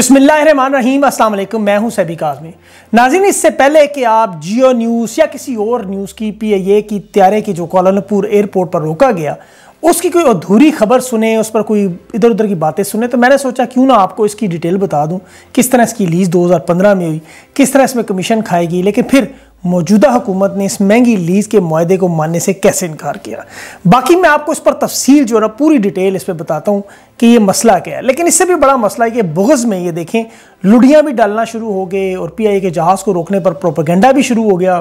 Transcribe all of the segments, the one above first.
बिस्मिल्लाम अस्सलाम वालेकुम मैं हूं सैबिक आज़मी नाजिन इससे पहले कि आप जियो न्यूज़ या किसी और न्यूज़ की पी ए की त्यारे की जो कोलालमपुर एयरपोर्ट पर रोका गया उसकी कोई अधूरी खबर सुने उस पर कोई इधर उधर की बातें सुने तो मैंने सोचा क्यों ना आपको इसकी डिटेल बता दूं किस तरह इसकी लीज 2015 में हुई किस तरह इसमें कमीशन खाएगी लेकिन फिर मौजूदा हुकूमत ने इस महंगी लीज के माहदे को मानने से कैसे इनकार किया बाकी मैं आपको इस पर तफसील जो है ना पूरी डिटेल इस पर बताता हूँ कि ये मसला क्या है लेकिन इससे भी बड़ा मसला है कि बुगज़ में ये देखें लुडियाँ भी डालना शुरू हो गए और पी आई के जहाज़ को रोकने पर प्रोपागेंडा भी शुरू हो गया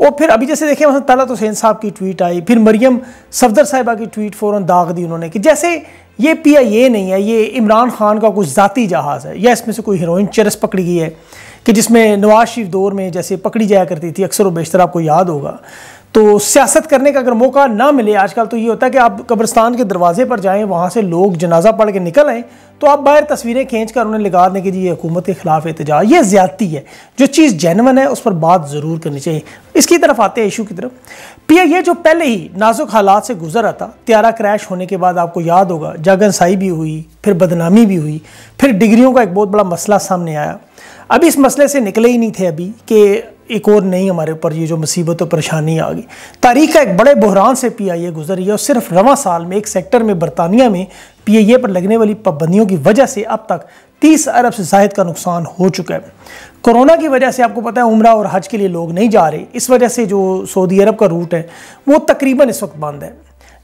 और फिर अभी जैसे देखें वहाँ तो हुसैन साहब की ट्वीट आई फिर मरियम सफदर साहिबा की ट्वीट फ़ौरन दाग दी उन्होंने कि जैसे ये पी आई ए नहीं है ये इमरान खान का कुछ ज़ाती जहाज़ है या इसमें से कोई हीरोइन चरस पकड़ी गई है कि जिसमें नवाज शरीफ दौर में जैसे पकड़ी जाया करती थी अक्सर व बेशतर आपको याद होगा तो सियासत करने का अगर मौका ना मिले आजकल तो ये होता है कि आप कब्रस्तान के दरवाजे पर जाएं वहाँ से लोग जनाजा पढ़ के निकल आएँ तो आप बाहर तस्वीरें खींच कर उन्हें लगा दें कि जी ये हुकूमत के ख़िलाफ़ एहतजाज ये ज़्यादती है जो चीज़ जेनवन है उस पर बात ज़रूर करनी चाहिए इसकी तरफ आते हैं इशू की तरफ पिया ये जो पहले ही नाजुक हालात से गुजर रहा था त्यारा क्रैश होने के बाद आपको याद होगा जागनसाई भी हुई फिर बदनामी भी हुई फिर डिग्रियों का एक बहुत बड़ा मसला सामने आया अभी इस मसले से निकले ही नहीं थे अभी कि एक और नहीं हमारे ऊपर ये जो मुसीबत और परेशानी आ गई तारीख का एक बड़े बहरान से पी आई ए गुजर रही है और सिर्फ रवा साल में एक सेक्टर में बरतानिया में पी आई ए पर लगने वाली पाबंदियों की वजह से अब तक तीस अरब से जायद का नुकसान हो चुका है कोरोना की वजह से आपको पता है उम्र और हज के लिए लोग नहीं जा रहे इस वजह से जो सऊदी अरब का रूट है वो तकरीबन इस वक्त बंद है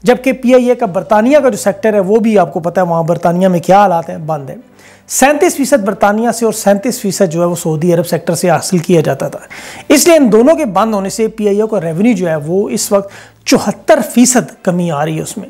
जबकि पी आई ए का बरतानिया का जो सेक्टर है वो भी आपको पता है वहाँ बरतानिया में क्या हालात हैं बंद है सैंतीस फीसद बरतानिया से और सैंतीस फीसद जो है वो सऊदी अरब सेक्टर से हासिल किया जाता था इसलिए इन दोनों के बंद होने से पीआईओ का रेवेन्यू जो है वो इस वक्त चौहत्तर फीसद कमी आ रही है उसमें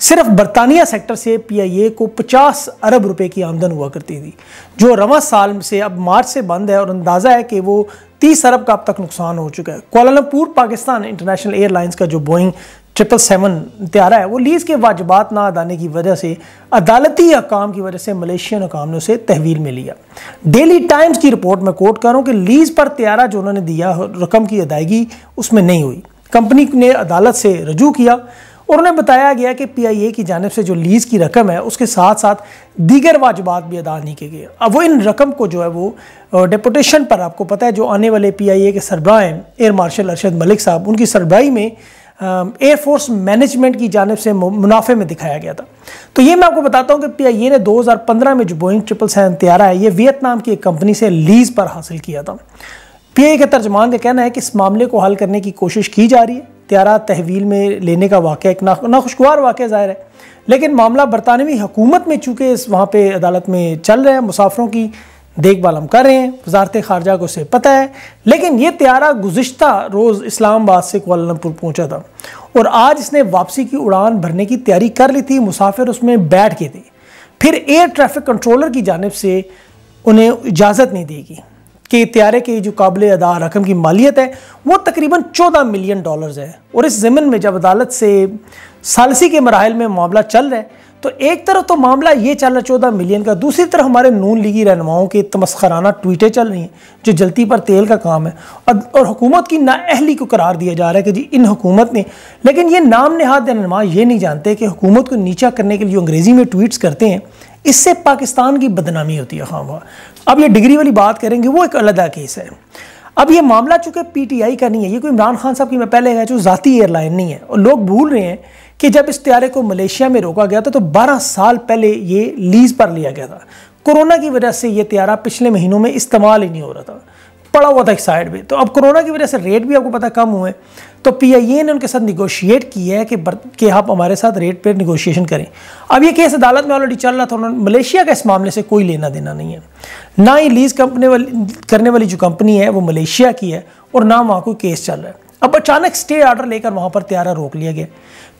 सिर्फ बरतानिया सेक्टर से पीआईए को 50 अरब रुपए की आमदन हुआ करती थी जो रवा साल से अब मार्च से बंद है और अंदाज़ा है कि वो 30 अरब का अब तक नुकसान हो चुका है कोलालमपुर पाकिस्तान इंटरनेशनल एयरलाइंस का जो बोइंग ट्रिपल सेवन त्यारा है वो लीज़ के वाजबात ना अदाने की वजह से अदालती अकाम की वजह से मलेशियन अकाम ने उसे तहवील में लिया डेली टाइम्स की रिपोर्ट में कोट कर रहा हूँ कि लीज़ पर त्यारा जो उन्होंने दिया रकम की अदायगी उसमें नहीं हुई कंपनी ने अदालत से रजू किया और उन्हें बताया गया कि पी आई ए की जानब से जो लीज़ की रकम है उसके साथ साथ दीगर वाजबात भी अदा नहीं किए गए अब वो इन रकम को जो है वो डेपोटेशन पर आपको पता है जो आने वाले पी आई ए के सरबराह हैं एयर मार्शल अरशद मलिक साहब उनकी सरबराही में एयरफोर्स मैनेजमेंट की जानब से मुनाफे में दिखाया गया था तो ये मैं आपको बताता हूँ कि पी आई ए ने 2015 में जो बोइंग ट्रिपल सेवन तैयारा है ये वियतनाम की एक कंपनी से लीज पर हासिल किया था पी आई के तर्जमान का कहना है कि इस मामले को हल करने की कोशिश की जा रही है त्यारा तहवील में लेने का वाक़ एक नाखुशगवार वाक़ ज़ाहिर है लेकिन मामला बरतानवी हुकूमत में चूँकि इस वहाँ पर अदालत में चल रहे हैं मुसाफरों की देखभाल हम कर रहे हैं वजारत खारजा को उसे पता है लेकिन ये त्यारा गुज्त रोज़ इस्लामाबाद से कोलमपुर पहुँचा था और आज इसने वापसी की उड़ान भरने की तैयारी कर ली थी मुसाफिर उसमें बैठ के थे फिर एयर ट्रैफिक कंट्रोलर की जानब से उन्हें इजाज़त नहीं देगी कि त्यारे की जो काबिल अदा रकम की मालियत है वो तकरीबन चौदह मिलियन डॉलर्स है और इस ज़मीन में जब अदालत से सालसी के मराहल में मामला चल रहा है तो एक तरफ तो मामला ये चल रहा है चौदह मिलियन का दूसरी तरफ हमारे नून लीगी रहनुमाओं की तमस्खराना ट्वीटें चल रही हैं जो जलती पर तेल का काम है और, और हुकूमत की नाअहली को करार दिया जा रहा है कि जी इन हुकूमत ने लेकिन ये नाम नहाद रहनुमा ये नहीं जानते कि हुकूमत को नीचा करने के लिए अंग्रेज़ी में ट्वीट्स करते हैं इससे पाकिस्तान की बदनामी होती है खाम हाँ, अब ये डिग्री वाली बात करेंगे वो एक अलहदा केस है अब ये मामला चूंकि पीटीआई का नहीं है ये कोई इमरान खान साहब की मैं पहले कहा चूँ ज़ाती एयरलाइन नहीं है और लोग भूल रहे हैं कि जब इस त्यारे को मलेशिया में रोका गया था तो 12 साल पहले ये लीज़ पर लिया गया था कोरोना की वजह से ये त्यारा पिछले महीनों में इस्तेमाल ही नहीं हो रहा था पड़ा हुआ था एक साइड में तो अब कोरोना की वजह से रेट भी आपको पता कम हुए तो पी आई ए ने उनके साथ निगोशिएट किया है कि कि आप हमारे साथ रेट पर निगोशिएशन करें अब ये केस अदालत में ऑलरेडी चल रहा था उन्होंने मलेशिया का इस मामले से कोई लेना देना नहीं है ना ही लीज कंपनी वाली करने वाली जो कंपनी है वो मलेशिया की है और ना वहाँ कोई केस चल रहा है अब अचानक स्टे आर्डर लेकर वहाँ पर त्यारा रोक लिया गया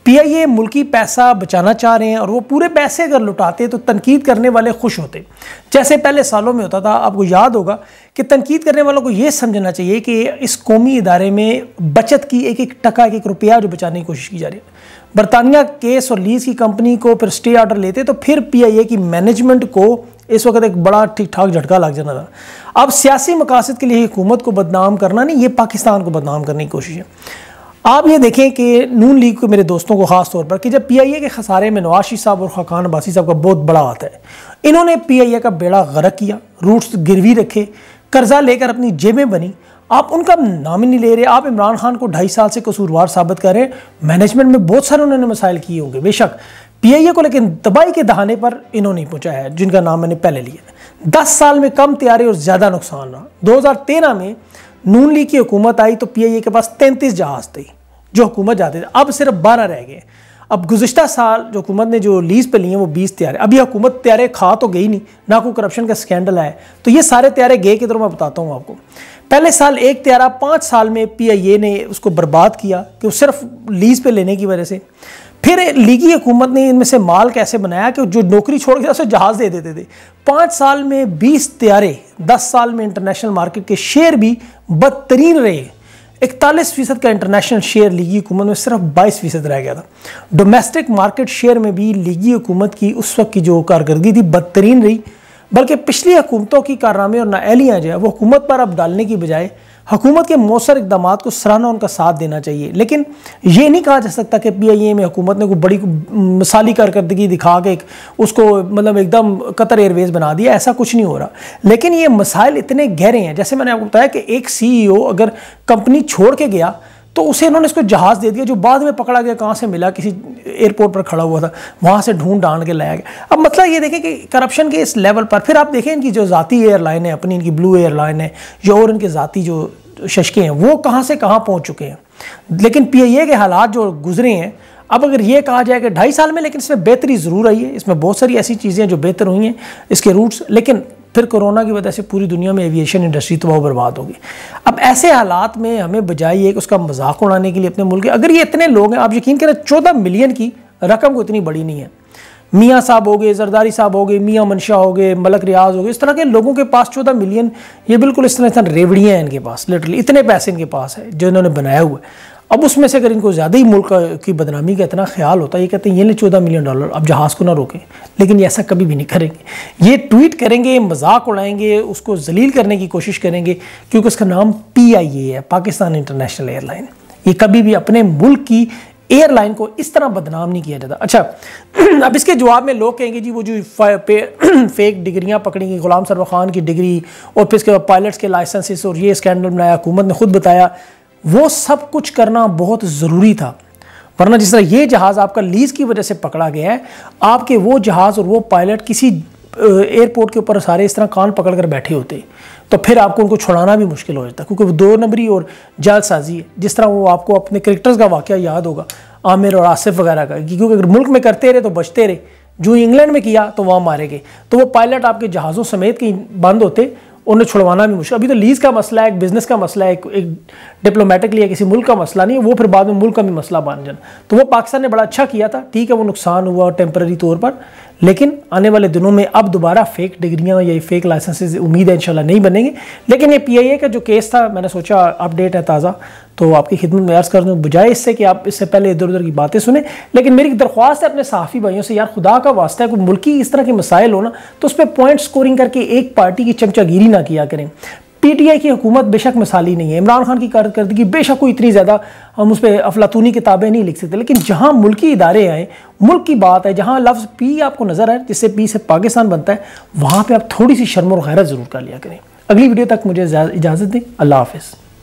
पीआईए मुल्की पैसा बचाना चाह रहे हैं और वो पूरे पैसे अगर लुटाते तो तनकीद करने वाले खुश होते जैसे पहले सालों में होता था आपको याद होगा कि तनकीद करने वालों को ये समझना चाहिए कि इस कौमी इदारे में बचत की एक एक टका एक एक रुपया जो बचाने की कोशिश की जा रही है बरतानिया केस और लीज की कंपनी को फिर स्टे आर्डर लेते तो फिर पी आई ए की मैनेजमेंट को इस वक्त एक बड़ा ठीक ठाक झटका लग जाना था अब सियासी मकासद के लिए हुकूमत को बदनाम करना नहीं ये पाकिस्तान को बदनाम करने की कोशिश है आप ये देखें कि नून लीग के मेरे दोस्तों को ख़ास तौर पर कि जब पी आई ए के खसारे में नवाज साहब और खकान अब्बासी साहब का बहुत बड़ा हाथ है इन्होंने पी आई ए का बेड़ा गर्क किया रूट्स गिरवी रखे कर्जा लेकर अपनी जेबें बनी आप उनका नाम ही नहीं ले रहे आप इमरान खान को ढाई साल से कसूरवार साबित कर रहे हैं मैनेजमेंट में बहुत सारे उन्होंने मसाइल किए होंगे बेशक पीआईए को लेकिन दबाई के दहाने पर इन्होंने पूछा है जिनका नाम मैंने पहले लिया दस साल में कम तैयारी और ज़्यादा नुकसान रहा तेरह में नून लीग की हुकूमत आई तो पीआईए के पास तैंतीस जहाज़ थे जो हुकूमत जाते थे अब सिर्फ बारह रह गए अब गुजशत साल जो हुकूमत ने जो लीज पे लिए वो बीस त्यारे अभी हुकूमत तैयारे खा तो गई नहीं ना कोई करप्शन का स्कैंडल आया तो ये सारे तैयारे गए किधर मैं बताता हूँ आपको पहले साल एक त्यारा पाँच साल में पी आई ए ने उसको बर्बाद किया कि वो सिर्फ लीज पे लेने की वजह से फिर लीगी हुकूमत ने इनमें से माल कैसे बनाया कि जो नौकरी छोड़ गया उसे जहाज़ दे देते थे पाँच साल में बीस त्यारे दस साल में इंटरनेशनल मार्केट के शेयर भी बदतरीन रहे इकतालीस फीसद का इंटरनेशनल शेयर लीगी हुकूमत में सिर्फ बाईस फीसद रह गया था डोमेस्टिक मार्केट शेयर में भी लीगी हुकूमत की उस वक्त की जो कारकर्दगी थी बदतरीन रही बल्कि पिछली हुकूमतों की कारनामे और नाअहलियाँ जो है वो हुकूमत पर अब डालने की बजाय हुकूमत के मौसर इकदाम को सराहना उनका साथ देना चाहिए लेकिन ये नहीं कहा जा सकता कि पी आई ए में हुकूमत ने कोई बड़ी मिसाली कारकर्दगी दिखा के उसको मतलब एकदम कतर एयरवेज बना दिया ऐसा कुछ नहीं हो रहा लेकिन ये मसाइल इतने गहरे हैं जैसे मैंने आपको बताया कि एक सी ई ओ अगर कंपनी छोड़ के गया तो उसे इन्होंने इसको जहाज़ दे दिया जो बाद में पकड़ा गया कहाँ से मिला किसी एयरपोर्ट पर खड़ा हुआ था वहाँ से ढूंढ डांड के लाया गया अब मतलब ये देखें कि करप्शन के इस लेवल पर फिर आप देखें इनकी जो ज़ाती एयरलाइन है अपनी इनकी ब्लू एयरलाइन है या और इनके ज़ाती जो शशके हैं वो कहाँ से कहाँ पहुँच चुके हैं लेकिन ए के हालात जो गुजरे हैं अब अगर ये कहा जाए कि ढाई साल में लेकिन इसमें बेहतरी ज़रूर आई है इसमें बहुत सारी ऐसी चीज़ें जो बेहतर हुई हैं इसके रूट्स लेकिन फिर कोरोना की वजह से पूरी दुनिया में एविएशन इंडस्ट्री तबाह बर्बाद होगी अब ऐसे हालात में हमें बजाय एक उसका मजाक उड़ाने के लिए अपने मुल्क अगर ये इतने लोग हैं आप यकीन करें चौदह मिलियन की रकम को इतनी बड़ी नहीं है मियाँ साहब हो गए जरदारी साहब हो गए मियाँ मनशा हो गए मलक रियाज हो गए इस तरह के लोगों के पास चौदह मिलियन ये बिल्कुल इस तरह इस तरह रेवड़ियाँ हैं इनके पास लिटरली इतने पैसे इनके पास है जो इन्होंने बनाया हुआ है अब उसमें से अगर इनको ज़्यादा ही मुल्क की बदनामी का इतना ख्याल होता है ये कहते हैं ये ले चौदह मिलियन डॉलर अब जहाज़ को ना रोकें लेकिन ऐसा कभी भी नहीं करेंगे ये ट्वीट करेंगे मजाक उड़ाएंगे उसको जलील करने की कोशिश करेंगे क्योंकि उसका नाम पी आई ए है पाकिस्तान इंटरनेशनल एयरलाइन ये कभी भी अपने मुल्क की एयरलाइन को इस तरह बदनाम नहीं किया जाता अच्छा अब इसके जवाब में लोग कहेंगे जी वो जो फेक डिग्रियां पकड़ी गई गुलाम सरवा खान की डिग्री और फिर इसके बाद पायलट्स के लाइसेंसेस और ये स्कैंडल बनाया हुकूमत ने खुद बताया वो सब कुछ करना बहुत ज़रूरी था वरना जिस तरह ये जहाज़ आपका लीज़ की वजह से पकड़ा गया है आपके वो जहाज़ और वो पायलट किसी एयरपोर्ट के ऊपर सारे इस तरह कान पकड़ कर बैठे होते तो फिर आपको उनको छुड़ाना भी मुश्किल हो जाता क्योंकि वो दो नंबरी और जालसाजी है जिस तरह वो आपको अपने क्रिकेटर्स का वाक़ याद होगा आमिर और आसिफ वगैरह का क्योंकि अगर मुल्क में करते रहे तो बचते रहे जो इंग्लैंड में किया तो वहाँ मारे गए तो वो पायलट आपके जहाज़ों समेत कहीं बंद होते उन्हें छुड़वाना भी मुश्किल अभी तो लीज़ का मसला है एक बिज़नेस का मसला है एक, एक डिप्लोमेटिकली या किसी मुल्क का मसला नहीं है वो फिर बाद में मुल्क का भी मसला बन जाना तो वो पाकिस्तान ने बड़ा अच्छा किया था ठीक है वो नुकसान हुआ टेम्प्रेरी तौर पर लेकिन आने वाले दिनों में अब दोबारा फेक डिग्रियाँ या फेक लाइसेंसेज उम्मीद है इन नहीं बनेंगे लेकिन ये पी का जो केस था मैंने सोचा अपडेट है ताज़ा तो आपकी खिदमत में अर्ज़ कर दूँ बजाय इससे कि आप इससे पहले इधर उधर की बातें सुने लेकिन मेरी दरख्वास्त है अपने साफ़ी भाइयों से यार खुदा का वास्ता है कोई मुल्की इस तरह के मसाइल हो ना तो उस पर पॉइंट स्कोरिंग करके एक पार्टी की चमचागिरी ना किया करें पीटीआई की हुकूमत बेशक मिसाली नहीं है इमरान खान की कारदगी बेशक कोई इतनी ज़्यादा हम उस पर अफलातूनी किताबें नहीं लिख सकते लेकिन जहाँ मुल्की इदारे आए मुल्क की बात है जहाँ लफ्ज़ पी आपको नज़र आए जिससे पी से पाकिस्तान बनता है वहाँ पर आप थोड़ी सी शर्म और गैरत ज़रूर कर लिया करें अगली वीडियो तक मुझे इजाज़त दें अल्लाह हाफिज़